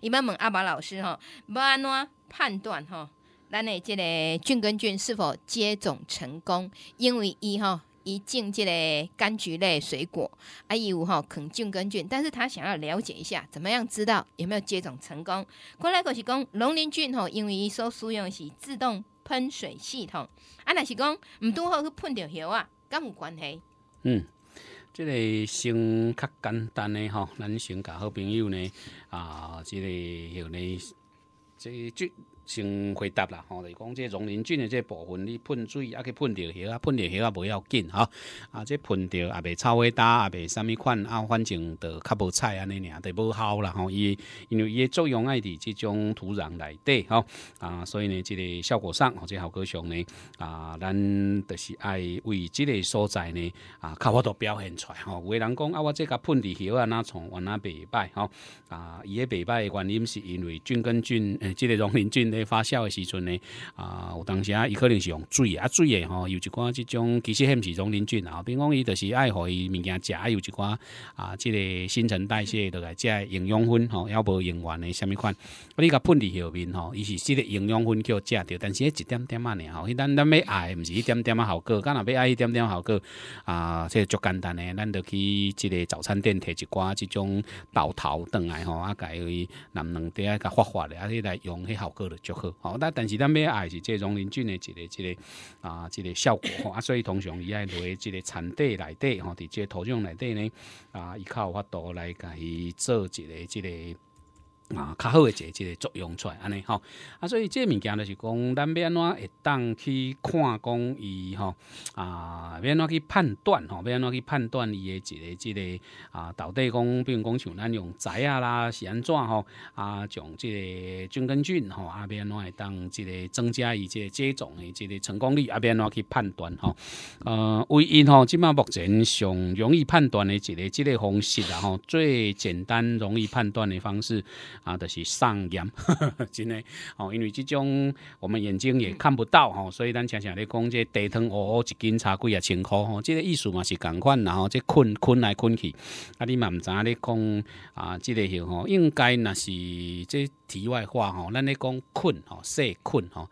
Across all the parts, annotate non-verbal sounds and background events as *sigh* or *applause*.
伊要问阿爸老师吼，要安怎判断吼，咱的即个菌根菌是否接种成功？因为伊吼。一进这个柑橘类水果，阿伊有哈肯菌根菌，但是他想要了解一下，怎么样知道有没有接种成功？过来就是讲农林菌吼，因为伊所使用是自动喷水系统，啊，那是讲唔拄好去喷着药啊，敢有关系？嗯。这个想较简单嘞吼，咱想甲好朋友呢，啊，这个有嘞，即即。先回答啦，吼，就是讲这溶磷菌的这部分，你喷水啊，去喷掉，遐啊，喷着遐啊，不要紧吼，啊，这喷着也未臭伟大，也未啥物款，啊，反正着较无菜安尼尔，着无效啦，吼，伊因为伊作用爱伫即种土壤内底吼，啊，所以呢，即个效果上或者效果上呢，啊，咱着是爱为即个所在呢，啊，较我都表现出来，吼，有人讲啊，我这甲喷滴遐啊，哪从原来袂歹吼，啊，伊个袂歹的原因是因为菌根菌，诶，即个溶磷菌。咧发酵的时阵呢，啊，有当时啊，伊可能是用水啊，水的吼，有一寡即种其实很是种人菌啊，比如讲伊就是爱互伊物件食，啊有一寡啊，即个新陈代谢落来即营养粉吼，要无营养的虾物款。我你甲喷伫后面吼，伊是即个营养粉叫食着，但是一点点啊呢吼，咱咱要爱毋是一点点啊效果？干若要爱一点点效果啊？即足简单的，咱就去即个早餐店摕一寡即种豆头转来吼，啊，家伊南两滴啊，甲发发咧，啊，来用迄效果就好，好，那但是咱要爱是这种园林菌的一个、一个啊、一个效果吼，啊，所以通常伊爱落即个产地来地吼，伫即个土壤来地呢，啊，伊较有法度来甲伊做一个即个。啊，较好个一个作用出来安尼吼，啊，所以这物件就是讲，咱安怎会当去看讲伊吼啊，要安怎去判断吼、要安怎去判断伊诶一个即个啊，到底讲，比如讲像咱用仔啊啦、安怎吼啊，将即个菌根菌吼啊安怎会当即个增加伊个接种诶即个成功率，啊要安怎去判断吼？呃，唯一吼，即马目前上容易判断的一个即个方式，啊，吼最简单容易判断的方式。啊，就是上眼，*laughs* 真的哦，因为这种我们眼睛也看不到哈，所以咱常常咧讲这地乌哦，一斤茶几也千苦吼，这个意思嘛是同款然后这困困来困去，啊，你嘛唔知咧讲啊，这个吼应该那是这题外话吼，咱咧讲困吼，睡困吼，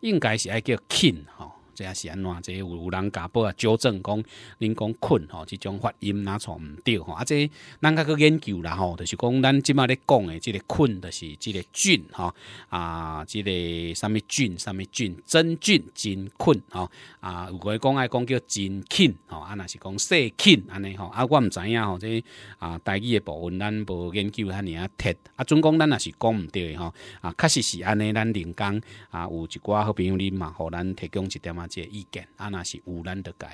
应该是爱叫困吼。这也是安怎，即有有人家报啊纠正讲，恁讲困吼，即种发音哪错唔对吼？啊，即咱较去研究啦吼，就是讲咱即卖咧讲诶，即个困就是即个菌吼啊，即个啥物菌，啥物菌真菌真困吼啊，有果讲爱讲叫真菌吼，啊，若是讲细菌安尼吼，啊，我毋知影吼，即啊，大意诶部分咱无研究遐尼啊特，啊，总讲咱也是讲毋对吼，啊，确实是安尼，咱人工啊，有一寡好朋友哩嘛，互咱提供一点啊。这意见啊，那是五咱的改，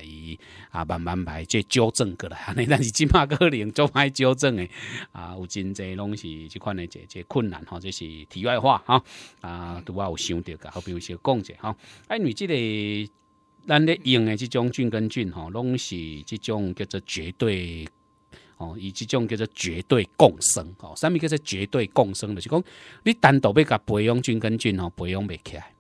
啊，慢慢来，这纠正过来，但 *laughs* 是起码可能做歹纠正的，啊，有真侪拢是这款的，这这困难吼，这是题外话哈，啊，我有想的，好，比如说讲一下哈，因为这个咱咧用的这种菌跟菌哈，拢是这种叫做绝对，哦，以即种叫做绝对共生吼。什么叫做绝对共生就是讲你单独要甲培养菌跟菌哦，培养不起来。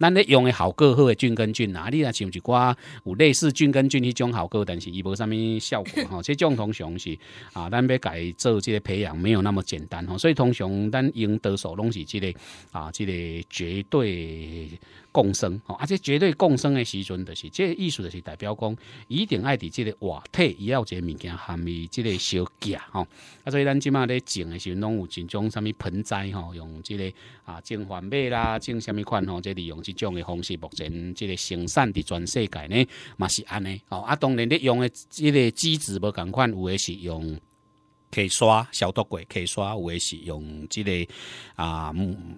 咱咧用诶效果好诶菌根菌，啊，你若像一寡有类似菌根菌迄种效果，但是伊无啥物效果 *laughs* 吼。即种通常是啊，咱要改做即个培养没有那么简单吼。所以通常咱用得手拢是即个啊，即个绝对。共生，吼、啊，这绝对共生的时阵，就是这意思，就是代表讲，一定爱伫这个瓦体，伊有这物件含伊这个小件，吼，啊，所以咱即马咧种的时阵，拢有一种啥物盆栽，吼，用这个啊，种环保啦，种啥物款，吼，即利用这种的方式，目前这个生产伫全世界呢，嘛是安尼，吼，啊，当然你用的这个机子无同款，有的是用。可以刷消毒柜，可以刷，有的是用即个啊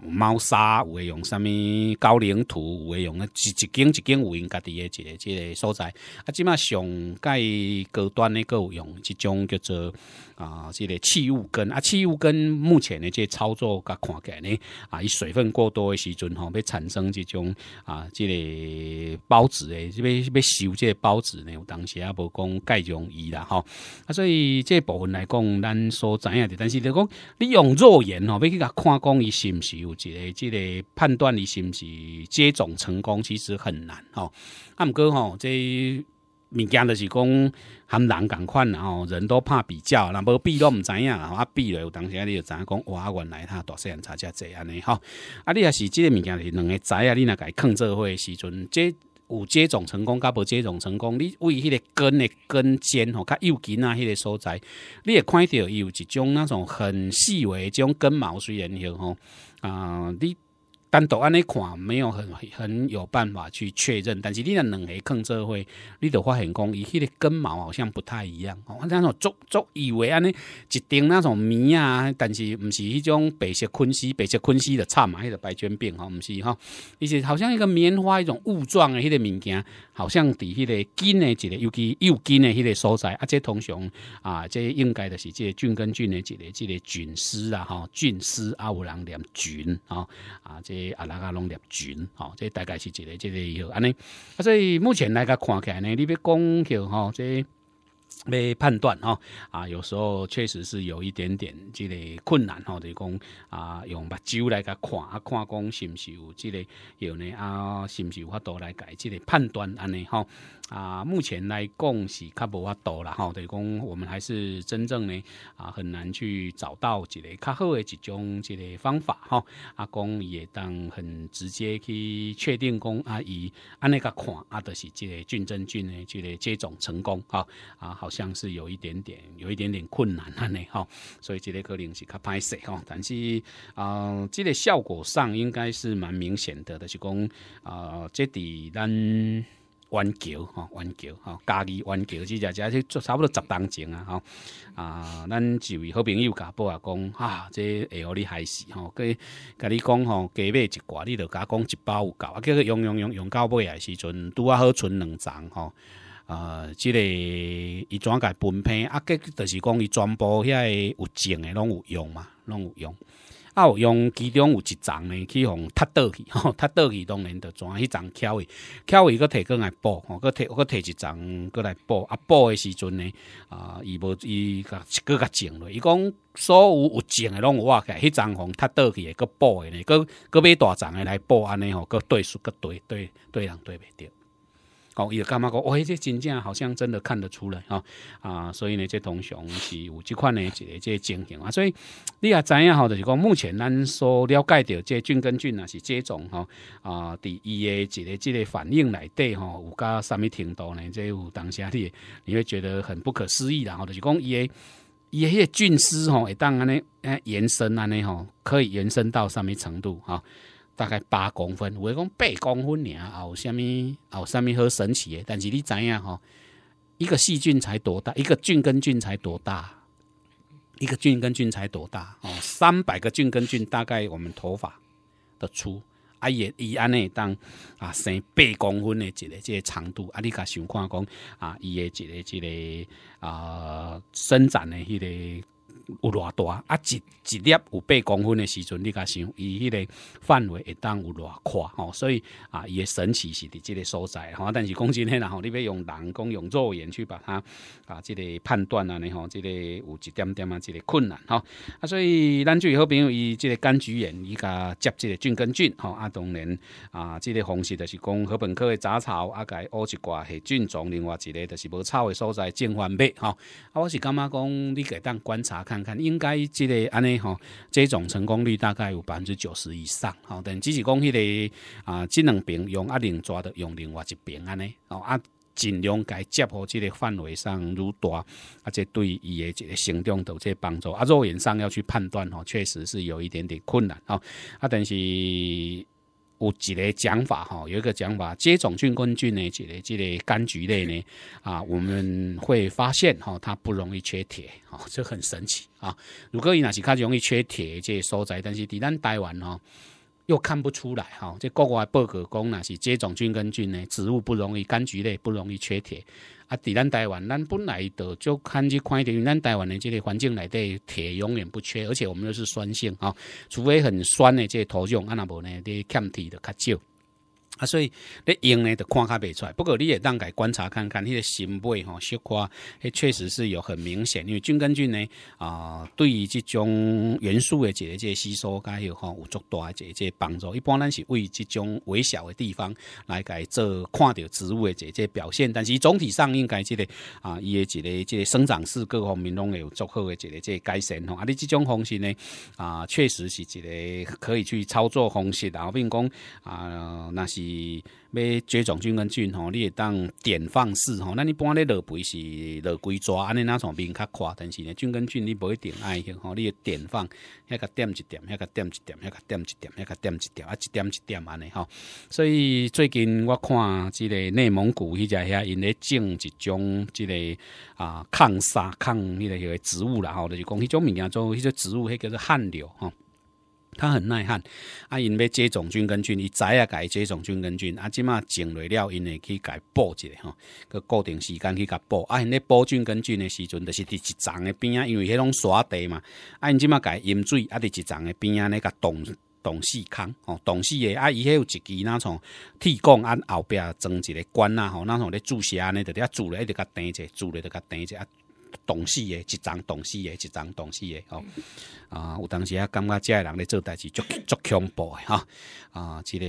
猫砂，的用什物高岭土，的用一一几根几根乌用家的即个即个所在。啊，即马上介高端的够用，即种叫做啊即个器物根。啊，器物根目前这即操作甲看起来呢，啊伊水分过多的时阵吼，会产生即种啊即个孢子的，即边要收即个孢子呢，有当时啊无讲盖容易啦吼。啊，所以即部分来讲。咱所知影的，但是就讲你用肉眼哦，要去甲看，讲伊是毋是有一个即个判断，伊是毋是接种成功，其实很难哦。啊毋过吼，这物件就是讲含人共款吼，人都怕比较，若无比都毋知影啦，啊比嘞有当时啊你就怎样讲哇，原来他大细洋差遮济安尼吼。啊你若是即个物件是两个仔啊，你那该抗这会时阵这。有这种成功，甲无这种成功。你为迄个根的根尖吼，较幼根啊，迄个所在，你也看到，伊有一种那种很细微种根毛，虽然有吼啊，你。单独安尼看没有很很有办法去确认，但是你若两个坑则会，你就发现讲伊迄个根毛好像不太一样，哦，那种足足以为安尼一丁那种棉啊，但是毋是迄种白色菌丝，白色菌丝的差嘛，迄个白绢病吼，唔是哈，而且好像一个棉花一种雾状的迄个物件，好像伫迄个根的一个尤其幼根的迄个所在，啊，这通常啊，这应该就是这菌根菌的一个这个菌丝啊，哈，菌丝啊，有人念菌啊，啊，这。阿拉阿龙立群，吼，这大概是一个，这个以后安尼，所以目前来家看起来呢，你别讲，吼，这。要判断哈啊，有时候确实是有一点点即个困难吼，就是讲啊，用目睭来个看啊看，讲是唔是有即个有呢啊，是唔是有法度来解即个判断安尼哈啊，目前来讲是较无法度啦吼，就是讲我们还是真正呢啊很难去找到即个较好的一种即个方法哈，阿公也当很直接去确定讲啊以安尼个看啊，就是即个菌针菌呢即个接种成功哈啊好。像是有一点点，有一点点困难安尼 *laughs* 吼，所以这个可能是较歹势吼，但是啊，即个效果上应该是蛮明显的，就是讲啊，即滴咱弯桥吼，弯桥吼，家己弯桥，即只只做差不多十当钱啊吼啊，咱一位好朋友甲报啊讲啊，即会互你害死吼，跟甲你讲吼，加买一挂，你甲我讲一包有够啊，叫做用用用用到尾啊时阵，拄啊好存两张吼。啊，即个伊怎伊分片啊？计就是讲伊全部遐有证诶，拢有用嘛，拢有用。啊，有用其中有一丛呢，去互踢倒去，*laughs* 吼，踢倒去当然就啊？迄丛翘去，翘去阁摕过来补，吼，阁摕阁摕一丛过来补。啊，补诶时阵呢，啊，伊无伊阁甲种落。伊讲所有有种诶，拢有挖开，迄丛互踢倒去，阁补诶呢，阁阁买大丛来补安尼吼，阁对数阁对对对人对袂着。哦，伊会感觉讲？哇，这真正好像真的看得出来哈啊！所以呢，这同常是有即款呢一个即情形啊。所以你也知影吼，就是讲目前咱所了解到这菌跟菌啊是这种哈啊，伫伊个一个即个反应来对吼，有加什么程度呢？即有当下你你会觉得很不可思议啦，吼，就是讲伊个伊个菌丝吼，会当然呢，诶，延伸安尼吼，可以延伸到什么程度啊？大概八公分，我讲八公分尔，啊，有啥物，啊，有啥物好神奇的。但是你知影吼，一个细菌才多大，一个菌根菌才多大，一个菌根菌才多大，哦，三百个菌根菌大概我们头发的粗，啊，也以按呢当啊，生八公分的这个这个长度，啊，你甲想看讲啊，伊的这个这个啊，伸展的迄个有偌大啊，一一粒有八公分的时阵，你甲想伊迄个范围会当有偌宽吼，所以啊，伊的神奇是伫即个所在吼。但是，讲真前呢，吼，你要用人工用肉眼去把它啊，这个判断啊，你吼，即个有一点点啊，即个困难吼。啊，所以咱就位好朋友伊这个柑橘园伊甲接即个菌根菌吼，啊，当然啊，这个方式就是讲禾本科的杂草啊，伊挖一寡系菌种，另外一个就是无草的所在正反下吼。啊，我是感觉讲你给当观察看。看，应该即个安尼吼，这种成功率大概有百分之九十以上，哈。但只是讲迄个啊，即两边用啊，另抓的，用另外一边安尼，哦，啊。尽量该接好，即个范围上愈大，啊，这对伊的这个行动都这帮助。啊，肉眼上要去判断吼，确实是有一点点困难啊，啊，但是。有几类讲法哈，有一个讲法，接种菌根菌呢，这类这类柑橘类呢，啊，我们会发现哈，它不容易缺铁，哦，这很神奇啊。如果伊那是它就容易缺铁这些所在，但是一旦待完呢。又看不出来哈，这国外报告讲那是接种菌根菌呢，植物不容易柑橘类不容易缺铁，啊，伫咱台湾，咱本来的就看去看一点，因为咱台湾的这个环境内底铁永远不缺，而且我们又是酸性啊，除非很酸的这个土壤，啊那无呢，你欠铁的较少。啊，所以你用呢，就看较袂出来。不过你也当该观察看看，迄个心叶吼，小花，迄确实是有很明显。因为菌根菌呢，啊，对于即种元素的这个吸收，该有吼有足大个这个帮助。一般咱是为即种微小的地方来改做看到植物的这个表现。但是总体上应该即个啊，伊的一个这生长势各方面拢有足好的一个这改善。啊，你这种方式呢，啊，确实是一个可以去操作方式，然后并讲啊，那是。是要接种菌根菌吼，你会当点放式吼，那你搬咧落肥是落几抓，安尼那创面较宽，但是呢菌根菌你无一定爱去吼，你要点放，一个点一点，迄个点一点，迄个点一点，迄个点一点，啊，一点一点安尼吼。所以最近我看，即个内蒙古迄只遐，因咧种一种即个啊抗沙抗迄个迄个植物啦吼，就是讲迄种物件做，迄种植物，迄叫做旱柳吼。他很耐旱，啊，因要接种菌根菌，伊栽啊改接种菌根菌，啊，即马种落了，因会去改补一下吼，个固定时间去甲补，啊，因咧补菌根菌的时阵，就是伫一丛的边啊，因为迄种沙地嘛，啊，因即马改引水，啊，伫一丛的边啊，咧甲洞洞死坑，哦，洞死的，啊，伊迄有一支那从铁管按后壁装一个管啊，吼，那从咧注射安尼，就咧注咧一直改填者，注咧一直改填啊。董事诶，一张，董事诶，一张，董事诶，吼啊，有当时啊，感觉这个人咧做代志足足恐怖诶，哈啊，即个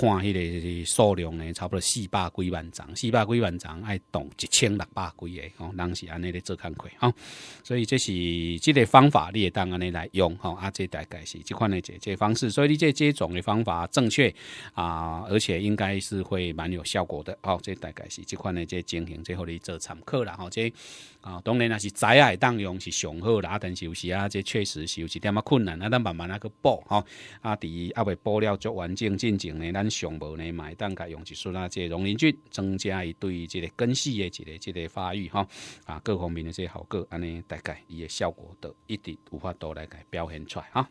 看迄个数量咧差不多四百几万张，四百几万张爱动一千六百几个吼，人是安尼咧做工课哦，所以这是即个方法你会当安尼来用吼，啊，这大概是即款咧解决方式，所以你这这种诶方法正确啊，而且应该是会蛮有效果的哦，这大概是即款诶在经营最后你做参考啦吼，这啊，呢若是仔也当用是上好啦，啊，但是有时啊，这确实是有一点啊困难，啊，咱慢慢啊去补吼。啊，伫啊未补了足完整进程呢，咱上无呢买当甲用一束啊，这农林菌增加伊对这个根系的这个这个发育哈，啊，各方面的这效果，安尼大概伊的效果都一直无法都来改表现出来哈。